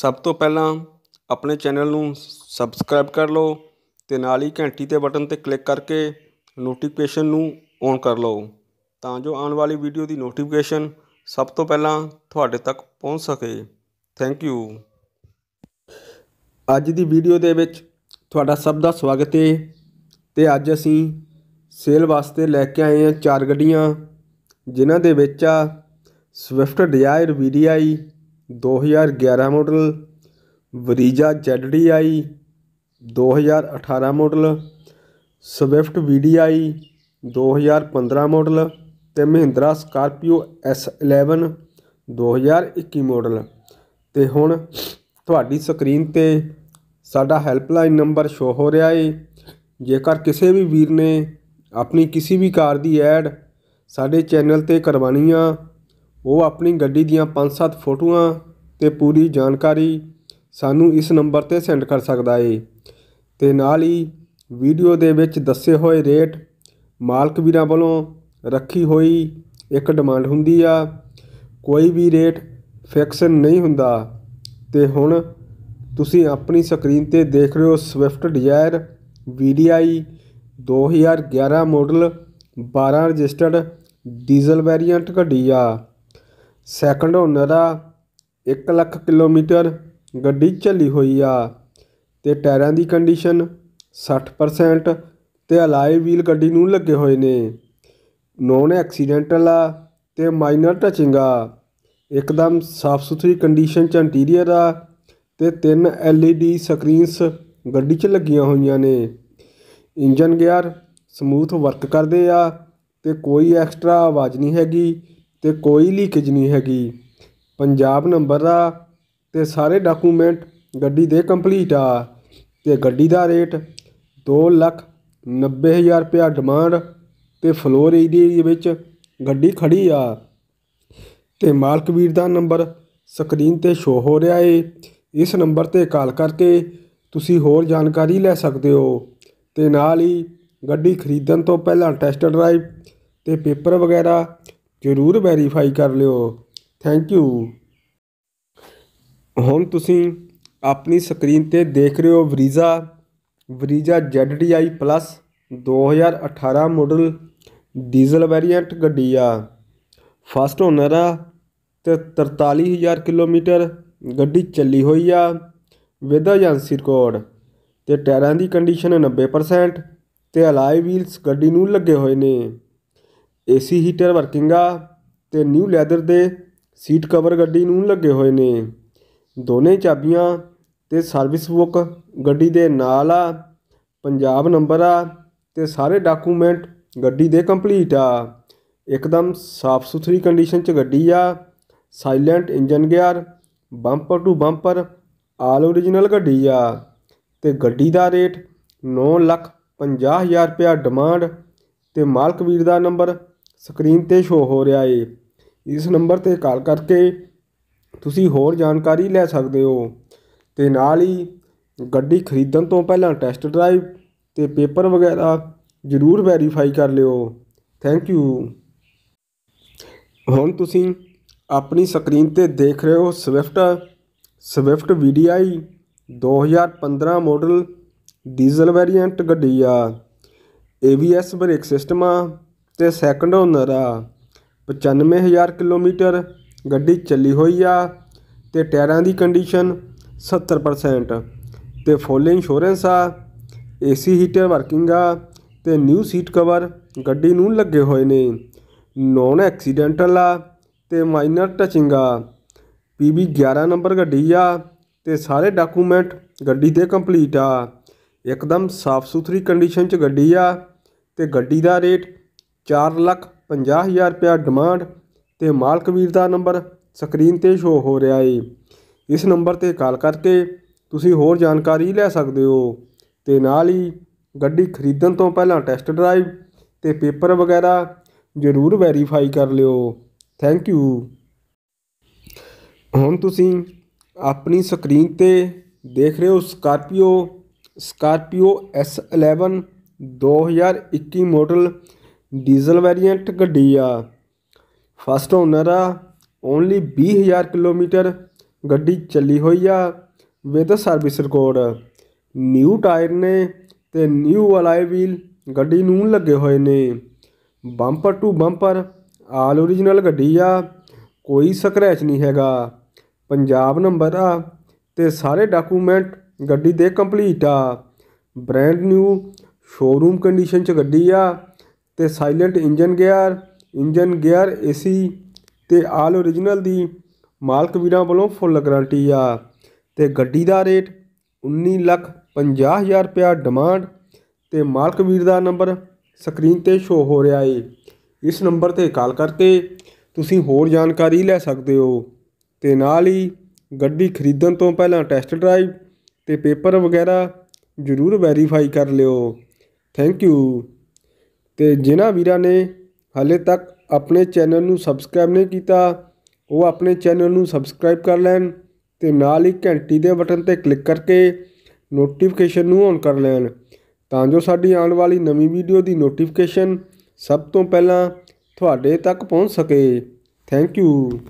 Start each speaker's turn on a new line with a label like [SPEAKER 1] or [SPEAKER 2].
[SPEAKER 1] ਸਭ ਤੋਂ ਪਹਿਲਾਂ ਆਪਣੇ ਚੈਨਲ ਨੂੰ ਸਬਸਕ੍ਰਾਈਬ ਕਰ ਲਓ ਤੇ ਨਾਲ ਹੀ ਘੰਟੀ ਦੇ ਬਟਨ 'ਤੇ ਕਲਿੱਕ ਕਰਕੇ ਨੋਟੀਫਿਕੇਸ਼ਨ ਨੂੰ ਔਨ ਕਰ ਲਓ ਤਾਂ ਜੋ ਆਉਣ ਵਾਲੀ ਵੀਡੀਓ ਦੀ ਨੋਟੀਫਿਕੇਸ਼ਨ ਸਭ ਤੋਂ ਪਹਿਲਾਂ ਤੁਹਾਡੇ ਤੱਕ ਪਹੁੰਚ ਸਕੇ ਥੈਂਕ ਯੂ ਅੱਜ ਦੀ ਵੀਡੀਓ ਦੇ ਵਿੱਚ ਤੁਹਾਡਾ ਸਭ ਦਾ ਸਵਾਗਤ ਹੈ ਤੇ ਅੱਜ ਅਸੀਂ ਸੇਲ ਵਾਸਤੇ ਲੈ ਕੇ ਆਏ ਹਾਂ ਚਾਰ ਗੱਡੀਆਂ ਜਿਨ੍ਹਾਂ ਦੇ ਵਿੱਚ ਆ Swift Dzire VDI 2011 model Brezza ZDI 2018 model Swift VDI 2015 model ਤੇ ਮਹਿੰਦਰਾ ਸਕਾਰਪੀਓ S11 2021 ਮਾਡਲ ਤੇ ਹੁਣ ਤੁਹਾਡੀ ਸਕਰੀਨ 'ਤੇ ਸਾਡਾ ਹੈਲਪਲਾਈਨ ਨੰਬਰ ਸ਼ੋ ਹੋ ਰਿਹਾ ਏ ਜੇਕਰ ਕਿਸੇ ਵੀ ਵੀਰ ਨੇ ਆਪਣੀ ਕਿਸੇ ਵੀ ਕਾਰ ਦੀ ਐਡ ਸਾਡੇ ਚੈਨਲ 'ਤੇ ਕਰਵਾਣੀ ਆ ਉਹ ਆਪਣੀ ਗੱਡੀ ਦੀਆਂ ਪੰਜ ਸੱਤ ਫੋਟੋਆਂ ਤੇ ਪੂਰੀ ਜਾਣਕਾਰੀ ਸਾਨੂੰ ਇਸ ਨੰਬਰ 'ਤੇ ਸੈਂਡ ਕਰ ਸਕਦਾ ਏ ਤੇ ਨਾਲ ਹੀ ਵੀਡੀਓ ਦੇ ਵਿੱਚ ਦੱਸੇ ਹੋਏ ਰੇਟ ਮਾਲਕ ਵੀਰਾਂ ਵੱਲੋਂ ਰੱਖੀ ਹੋਈ ਇੱਕ ਡਿਮਾਂਡ ਹੁੰਦੀ ਆ ਕੋਈ ਵੀ ਰੇਟ ਫਿਕਸ ਨਹੀਂ ਹੁੰਦਾ ਤੇ ਹੁਣ ਤੁਸੀਂ ਆਪਣੀ ਸਕਰੀਨ ਤੇ ਦੇਖ ਰਹੇ ਹੋ Swift Dzire VDI 2011 model 12 registered diesel variant ਗੱਡੀ ਆ ਸੈਕੰਡ ਓਨਰ ਆ 1 ਲੱਖ ਕਿਲੋਮੀਟਰ ਗੱਡੀ ਚੱਲੀ ਹੋਈ ਆ ਤੇ ਟਾਇਰਾਂ ਦੀ ਕੰਡੀਸ਼ਨ 60% ਤੇ ਅਲਾਈ ਵੀਲ ਗੱਡੀ ਨੂੰ ਲੱਗੇ ਹੋਏ ਨੇ ਨੋਨ ਐਕਸੀਡੈਂਟਲ ਆ ਤੇ ਮਾਈਨਰ ਟਚਿੰਗ ਆ ਇੱਕਦਮ ਸਾਫ ਸੁਥਰੀ ਕੰਡੀਸ਼ਨ ਚ ਇੰਟੀਰੀਅਰ ਆ ਤੇ ਤਿੰਨ ਐਲਈਡੀ ਸਕਰੀਨਸ ਗੱਡੀ 'ਚ ਲੱਗੀਆਂ ਹੋਈਆਂ ਨੇ ਇੰਜਨ ਗਿਆਰ ਸਮੂਥ ਵਰਕ ਕਰਦੇ ਆ ਤੇ ਕੋਈ ਐਕਸਟਰਾ ਆਵਾਜ਼ ਨਹੀਂ ਹੈਗੀ ਤੇ ਕੋਈ ਲੀਕੇਜ ਨਹੀਂ ਹੈਗੀ ਪੰਜਾਬ ਨੰਬਰ ਦਾ ਤੇ ਸਾਰੇ ਡਾਕੂਮੈਂਟ ਗੱਡੀ ਦੇ ਕੰਪਲੀਟ ਆ ਤੇ ਗੱਡੀ ਦਾ ਰੇਟ 2 ਲੱਖ 90 ਹਜ਼ਾਰ ਰੁਪਇਆ ਡਿਮਾਂਡ ਤੇ ਫਲੋਰ ਏਰੀਆ ਦੇ ਵਿੱਚ ਗੱਡੀ ਖੜੀ ਆ ਤੇ ਮਾਲਕ ਵੀਰ ਦਾ ਨੰਬਰ ਸਕਰੀਨ 'ਤੇ ਸ਼ੋ ਹੋ ਰਿਹਾ ਏ ਇਸ ਨੰਬਰ 'ਤੇ ਕਾਲ ਕਰਕੇ ਤੁਸੀਂ ਹੋਰ ਜਾਣਕਾਰੀ ਲੈ ਸਕਦੇ ਹੋ ਤੇ ਨਾਲ ਹੀ ਗੱਡੀ ਖਰੀਦਣ ਤੋਂ ਪਹਿਲਾਂ ਟੈਸਟ ਡਰਾਈਵ ਤੇ ਪੇਪਰ ਵਗੈਰਾ ਜ਼ਰੂਰ ਵੈਰੀਫਾਈ ਕਰ ਲਿਓ ਥੈਂਕ ਯੂ ਹੁਣ ਤੁਸੀਂ ਆਪਣੀ ਸਕਰੀਨ ਤੇ ਦੇਖ ਰਹੇ ਹੋ Brezza Brezza ZDI plus 2018 model diesel variant ਗੱਡੀ ਆ ਫਸਟ ਓਨਰ ਆ ਤੇ 43000 ਕਿਲੋਮੀਟਰ ਗੱਡੀ ਚੱਲੀ ਹੋਈ ਆ ਵਿਦ ਏਜੰਸੀ ਰਿਕਾਰਡ ਤੇ ਟਾਇਰਾਂ ਦੀ ਕੰਡੀਸ਼ਨ 90% ਤੇ ਅਲਾਈ ਵੀਲਸ ਗੱਡੀ ਨੂੰ ਲੱਗੇ ਹੋਏ ਨੇ ਏਸੀ ਹੀਟਰ ਵਰਕਿੰਗ ਆ ਤੇ ਨਿਊ ਲੈਦਰ ਦੇ ਸੀਟ ਕਵਰ ਗੱਡੀ ਨੂੰ ਲੱਗੇ ਹੋਏ ਨੇ ਦੋਨੇ ਚਾਬੀਆਂ ਤੇ ਸਰਵਿਸ ਬੁੱਕ ਗੱਡੀ ਦੇ ਨਾਲ ਆ ਪੰਜਾਬ ਨੰਬਰ ਆ ਤੇ ਸਾਰੇ ਡਾਕੂਮੈਂਟ ਗੱਡੀ ਦੇ ਕੰਪਲੀਟ ਆ ਇੱਕਦਮ ਸਾਫ ਸੁਥਰੀ ਕੰਡੀਸ਼ਨ 'ਚ ਗੱਡੀ ਆ silent engine gear bumper to bumper all original ਗੱਡੀ ਆ ਤੇ ਗੱਡੀ ਦਾ ਰੇਟ 9 ਲੱਖ 50000 ਰੁਪਿਆ ਡਿਮਾਂਡ ਤੇ ਮਾਲਕ ਵੀਰ ਦਾ ਨੰਬਰ ਸਕਰੀਨ ਤੇ ਸ਼ੋ ਹੋ ਰਿਹਾ ਏ ਇਸ ਨੰਬਰ ਤੇ ਕਾਲ ਕਰਕੇ ਤੁਸੀਂ ਹੋਰ ਜਾਣਕਾਰੀ ਲੈ ਸਕਦੇ ਹੋ ਤੇ ਨਾਲ ਹੀ ਗੱਡੀ ਖਰੀਦਣ ਤੋਂ ਪਹਿਲਾਂ ਟੈਸਟ ਡਰਾਈਵ ਤੇ ਪੇਪਰ ਵਗੈਰਾ ਜ਼ਰੂਰ ਵੈਰੀਫਾਈ ਕਰ ਲਿਓ ਥੈਂਕ ਯੂ ਹੁਣ ਤੁਸੀਂ ਆਪਣੀ ਸਕਰੀਨ ਤੇ ਦੇਖ ਰਹੇ ਹੋ Swift Swift VDI 2015 model diesel variant ਗੱਡੀ ਆ ABS ਬ੍ਰੇਕ ਸਿਸਟਮ ਆ ਤੇ ਸੈਕੰਡ ਓਨਰ ਆ 95000 ਕਿਲੋਮੀਟਰ ਗੱਡੀ ਚੱਲੀ ਹੋਈ ਆ ਤੇ ਟਾਇਰਾਂ ਦੀ ਕੰਡੀਸ਼ਨ 70% ਤੇ ਫੁੱਲ ਇੰਸ਼ੋਰੈਂਸ ਆ ਏਸੀ ਹੀਟਰ ਵਰਕਿੰਗ ਆ ਤੇ ਨਿਊ ਸੀਟ ਕਵਰ ਗੱਡੀ ਨੂੰ ਲੱਗੇ ਹੋਏ ਨੇ ਨੌਨ ਐਕਸੀਡੈਂਟਲ ਆ ਤੇ ਮਾਈਨਰ ਟਚਿੰਗ ਆ ਪੀਬੀ 11 ਨੰਬਰ ਗੱਡੀ ਆ ਤੇ ਸਾਰੇ ਡਾਕੂਮੈਂਟ ਗੱਡੀ ਦੇ ਕੰਪਲੀਟ ਆ ਇੱਕਦਮ ਸਾਫ਼ ਸੁਥਰੀ ਕੰਡੀਸ਼ਨ 'ਚ ਗੱਡੀ ਆ ਤੇ ਗੱਡੀ ਦਾ ਰੇਟ 4 ਲੱਖ ਹਜ਼ਾਰ ਰੁਪਇਆ ਡਿਮਾਂਡ ਤੇ ਮਾਲਕ ਵੀਰ ਦਾ ਨੰਬਰ ਸਕਰੀਨ ਤੇ ਸ਼ੋ ਹੋ ਰਿਹਾ ਏ ਇਸ ਨੰਬਰ ਤੇ ਕਾਲ ਕਰਕੇ ਤੁਸੀਂ ਹੋਰ ਜਾਣਕਾਰੀ ਲੈ ਸਕਦੇ ਹੋ ਤੇ ਨਾਲ ਹੀ ਗੱਡੀ ਖਰੀਦਣ ਤੋਂ ਪਹਿਲਾਂ ਟੈਸਟ ਡਰਾਈਵ ਤੇ ਪੇਪਰ ਵਗੈਰਾ ਜ਼ਰੂਰ ਵੈਰੀਫਾਈ ਕਰ ਲਿਓ ਥੈਂਕ ਯੂ ਹੁਣ ਤੁਸੀਂ ਆਪਣੀ ਸਕਰੀਨ ਤੇ ਦੇਖ ਰਹੇ ਹੋ Scorpio Scorpio S11 2021 model diesel variant ਗੱਡੀ ਆ ਫਸਟ ਓਨਰ ਆ ਓਨਲੀ 20000 ਕਿਲੋਮੀਟਰ ਗੱਡੀ ਚੱਲੀ ਹੋਈ ਆ with service record new tyre ਨੇ ਤੇ ਨਿਊ ਅਲਾਈ ਵੀਲ ਗੱਡੀ ਨੂੰ ਲੱਗੇ ਹੋਏ ਨੇ bumper to bumper all original ਗੱਡੀ ਆ ਕੋਈ ਸਕ੍ਰੈਚ ਨਹੀਂ ਹੈਗਾ ਪੰਜਾਬ ਨੰਬਰ ਆ ਤੇ ਸਾਰੇ ਡਾਕੂਮੈਂਟ ਗੱਡੀ ਦੇ ਕੰਪਲੀਟ ਆ ਬ੍ਰੈਂਡ ਨਿਊ ਸ਼ੋਰੂਮ ਕੰਡੀਸ਼ਨ 'ਚ ਗੱਡੀ ਆ ਤੇ silent engine gear engine gear AC ਤੇ ਆਲ ਓਰੀਜਨਲ ਦੀ ਮਾਲਕ ਵੀਰਾਂ ਵੱਲੋਂ ਫੁੱਲ ਗਾਰੰਟੀ ਆ ਤੇ ਗੱਡੀ ਦਾ ਰੇਟ 19 ਲੱਖ 50000 ਰੁਪਿਆ ਡਿਮਾਂਡ ਤੇ ਮਾਲਕ ਵੀਰ ਦਾ ਨੰਬਰ ਸਕਰੀਨ ਤੇ ਸ਼ੋ ਹੋ ਰਿਹਾ ਏ ਇਸ ਨੰਬਰ ਤੇ ਕਾਲ ਕਰਕੇ ਤੁਸੀਂ ਹੋਰ ਜਾਣਕਾਰੀ ਲੈ ਸਕਦੇ ਹੋ ਤੇ ਨਾਲ ਹੀ ਗੱਡੀ ਖਰੀਦਣ ਤੋਂ ਪਹਿਲਾਂ ਟੈਸਟ ਡਰਾਈਵ ਤੇ ਪੇਪਰ ਵਗੈਰਾ ਜ਼ਰੂਰ ਵੈਰੀਫਾਈ ਕਰ ਲਿਓ ਥੈਂਕ ਯੂ ਤੇ ਜਿਨ੍ਹਾਂ ਵੀਰਾਂ ਨੇ ਹਾਲੇ ਤੱਕ ਆਪਣੇ ਚੈਨਲ ਨੂੰ ਸਬਸਕ੍ਰਾਈਬ ਨਹੀਂ ਕੀਤਾ ਉਹ ਆਪਣੇ ਚੈਨਲ ਨੂੰ ਸਬਸਕ੍ਰਾਈਬ ਕਰ ਲੈਣ ਤੇ ਨਾਲ ਹੀ ਘੰਟੀ ਦੇ ਬਟਨ 'ਤੇ ਕਲਿੱਕ ਕਰਕੇ ਨੋਟੀਫਿਕੇਸ਼ਨ ਨੂੰ ਔਨ ਕਰ ਲੈਣ ਤਾਂ ਜੋ ਸਾਡੀ ਆਉਣ ਵਾਲੀ ਨਵੀਂ ਵੀਡੀਓ ਦੀ ਨੋਟੀਫਿਕੇਸ਼ਨ ਸਭ ਤੋਂ ਪਹਿਲਾਂ ਤੁਹਾਡੇ ਤੱਕ ਪਹੁੰਚ ਸਕੇ ਥੈਂਕ ਯੂ